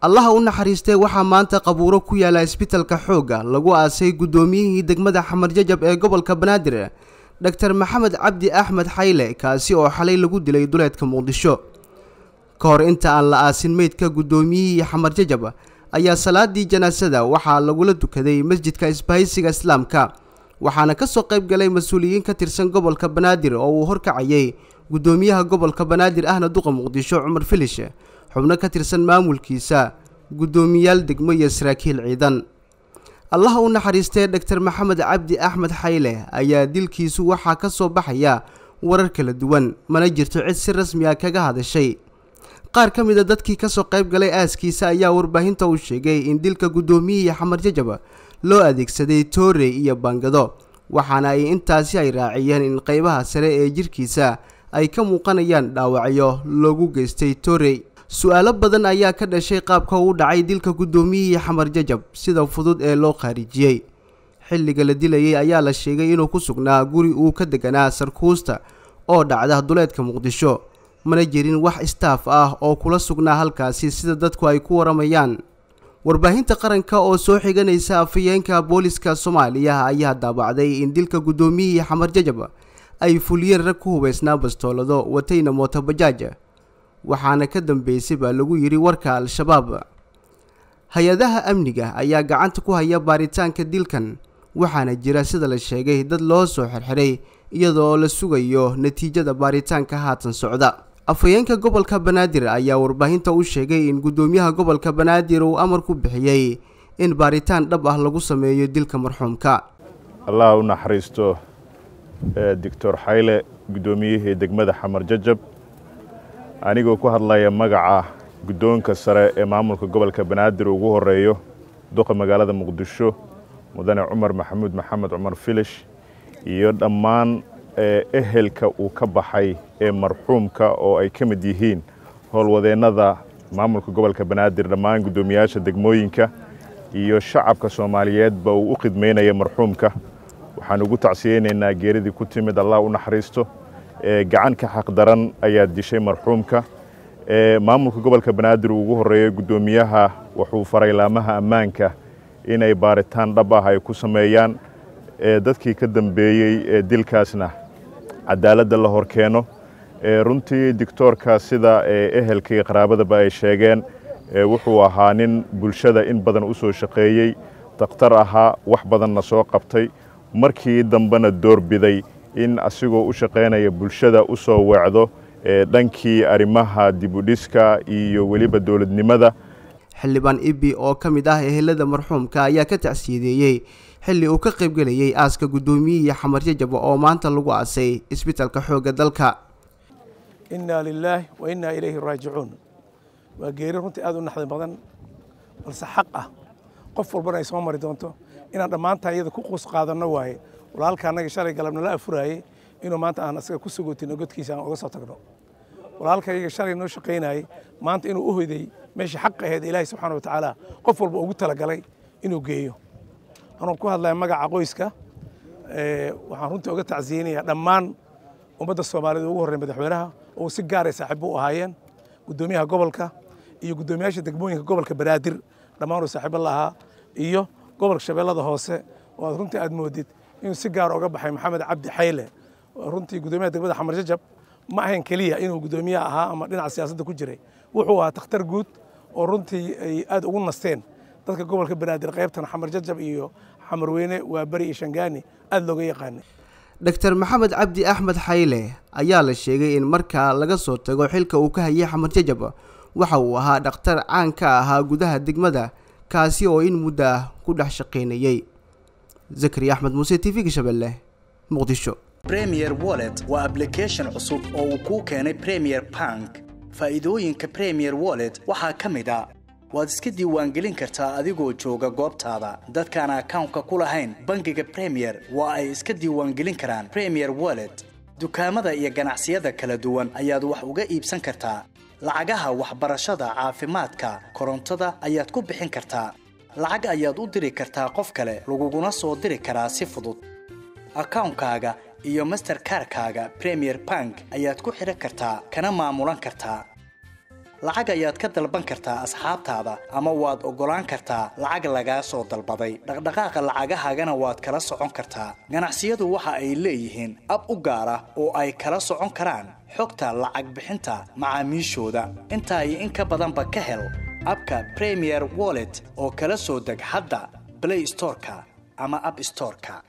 allaha u naxariistee waxaa maanta qabuuro ku yaala isbitalka xoogga lagu aasay guddoomiyihii degmada xamarjajab ee gobolka banaadir dhaktar maxamed cabdi axmed xayle kaasi oo xalay lagu dilay duleedka muqdisho ka hor inta aan la aasin meydka guddoomiyihii xamarjajab ayaa salaaddii janaasada waxaa lagula dukaday masjidka isbahaysiga islaamka waxaana ka soo qayb galay mas-uuliyiin ka tirsan gobolka banaadir oo uu horkacayay guddoomiyaha gobolka banaadir ahna duqa muqdisho cumar filish xubno ka tirsan maamulkiisa guddoomiyaal degmo iyo saraakiil ciidan allaha u naxariistee dhaktar maxamed cabdi axmed xayle ayaa dilkiisu waxaa ka soo baxaya warar kala duwan mana jirto cid si rasmi ah kaga hadashay qaar ka mid a dadkii kasoo qayb galay aaskiisa ayaa warbaahinta uu sheegay in dilka guddoomiyihii xamar jajaba loo adeegsaday toorey iyo bangado waxaana ay intaasi ay raaciyeen in qaybaha sare ee jirkiisa ay ka muuqanayaan dhaawacyo loogu geystay toorey su-aalo badan ayaa ka dhashay qaabka uu dhacay dilka guddoomiyihii xamar jajab sida fudud ee loo khaarijiyey xilliga la dilayay ayaa la sheegay inuu ku sugnaa guri uu ka deganaa sarkuusta oo dhacda duleedka muqdisho mana jirin wax istaaf ah oo kula sugnaa halkaasi sida dadku ay ku waramayaan warbaahinta qaranka oo soo xiganaysa afhayeenka booliska soomaaliya ayaa daabacday in dilka guddoomiyihii xamar jajab ay fuliyeen rag ku hubaysnaa bastoolado watayna mooto bajaaja waxaana ka dambeysay baa lagu yidhi warka al-shabaab hay-adaha amniga ayaa gacanta ku haya baaritaanka dilkan waxaana jira sida la sheegay dad loo soo xirxiray iyadoo la sugayo natiijada baaritaanka haatan socda afhayeenka gobolka banaadir ayaa warbaahinta u sheegay in guddoomiyaha gobolka banaadir uu amar ku bixiyey in baaritaan dhab ah lagu sameeyo dilka marxuumka allah u naxariisto eh, doctor xayle guddoomiyihii degmada xamar jajab anigoo ku hadlaya magaca guddoonka sare ee maamulka gobolka banaadir ugu horeeyo duqa magaalada muqdisho mudane cumar maxamuud maxamed cumar filish iyo dhammaan eh, ehelka uu ka baxay ee marxuumka oo ay ka mid yihiin howlwadeennada maamulka gobolka banaadir dhammaan guddoomiyaasha degmooyinka iyo shacabka soomaaliyeedba uu u khidmaynaya marxuumka waxaan ugu tacsiyeynaynaa geeridii ku timid allah u naxariisto gacan ka daran ayaa dishay marxuumka maamulka gobolka banaadir ugu horeeya guddoomiyaha wuxuu faray laamaha ammaanka inay baaritaan dhab ah ay ku sameeyaan dadkii ka dambeeyey dilkaasna cadaaladda la horkeeno runtii dictoorka sida ehelka iyo qaraabadaba ay sheegeen wuxuu ahaa nin bulshada in badan u soo shaqeeyey dakhtar ahaa wax badanna soo qabtay markii dambena door biday in asigoo u shaqaynaya bulshada u soo weecdo dhankii arrimaha dibudhiska iyo weliba dowladnimada xildhibaan ibi e oo ka mid ah ehelada marxuumka ayaa ka tacsiideeyey xilli uu ka qaybgelayey aaska guddoomiyihii xamaryo jabo oo maanta lagu aasay isbitalka xoogga dalka innaa lilaahi wa innaa ilayhi raajicuun waa geeri runtii aad u naxdi badan balse xaq ah qof walbana ay soo mari doonto inaan dhammaantaa iyada ku quus qaadanno waaye walaalka annaga shalay galabnala afuraayey inuu maanta aan asaga ku sagootino godkiisa aan uga soo tagno walaalkayga shalay noo shaqaynayey maanta inuu u hoyday meesha xaq ahayd ilaahay subxaana wa tacaala qof walba ugu talagalay inuu geeyo anuu ku hadlaya magaca qoyska waxaan runtii uga tacsiyeynayaa dhammaan ummadda soomaaliyed ugu horrey madaxweynaha oo si gaaray ah saaxiibbo u ahaayeen guddoomiyaha gobolka iyo guddoomiyaasha degmooyinka gobolka banaadir dhammaanuu saaxiibo lahaa iyo gobolka shabeellada hoose oo aad runtii aad moodid inuu si gaar oga baxay maxamed cabdi xayle runtii gudoomiyaha degmada xamar jajab ma ahayn keliya inuu gudoomiye ahaa ama dhinaca siyaasadda ku jiray wuxuu ahaa takhtar guud oo runtii ay aad ugu nasteen dadka gobolka banaadir qaybtan xamar jajab iyo xamarweyne waa beri iyo shangaani aada looga yaqaanay dhotor maxamed cabdi axmed xayle ayaa la sheegay in marka laga soo tago xilka uu ka hayay xamar jajab waxa uu ahaa dhakhtar caan ka ahaa gudaha degmada kaasi oo in muddo ah ku dhex shaqaynayay zakariya axmed muuse t v-ga shabeelle muqdisho premier wallet waa ablication cusub oo uu kuu keenay premier bank faa'iidooyinka premier wallet waxaa ka mid a ah. waad iska diiwaangelin kartaa adigoo jooga goobtaada dadkaan akawnka ku lahayn bangiga premier waa ay iska diiwaangelin karaan premier wallet dukaamada iyo ganacsiyada kala duwan ayaad wax uga iibsan kartaa lacagaha waxbarashada caafimaadka korontada ayaad ku bixin kartaa lacag ayaad u diri kartaa qof kale laguguna soo diri karaa si fudud akawnkaaga iyo master masterkarkaaga premier bank ayaad ku xidhan kartaa kana maamulan kartaa lacag ayaad ka dalban kartaa asxaabtaada ama waad oggolaan kartaa lacag lagaa soo dalbaday dhaqdhaqaaqa lacagahaagana waad kala socon kartaa ganacsiyadu waxa ay leeyihiin ab u gaar ah oo ay kala socon karaan xogta lacag bixinta macaamiishooda intaa in ka badanba ka hel abka premier wallet oo kala soo deg hadda play storeka ama app storeka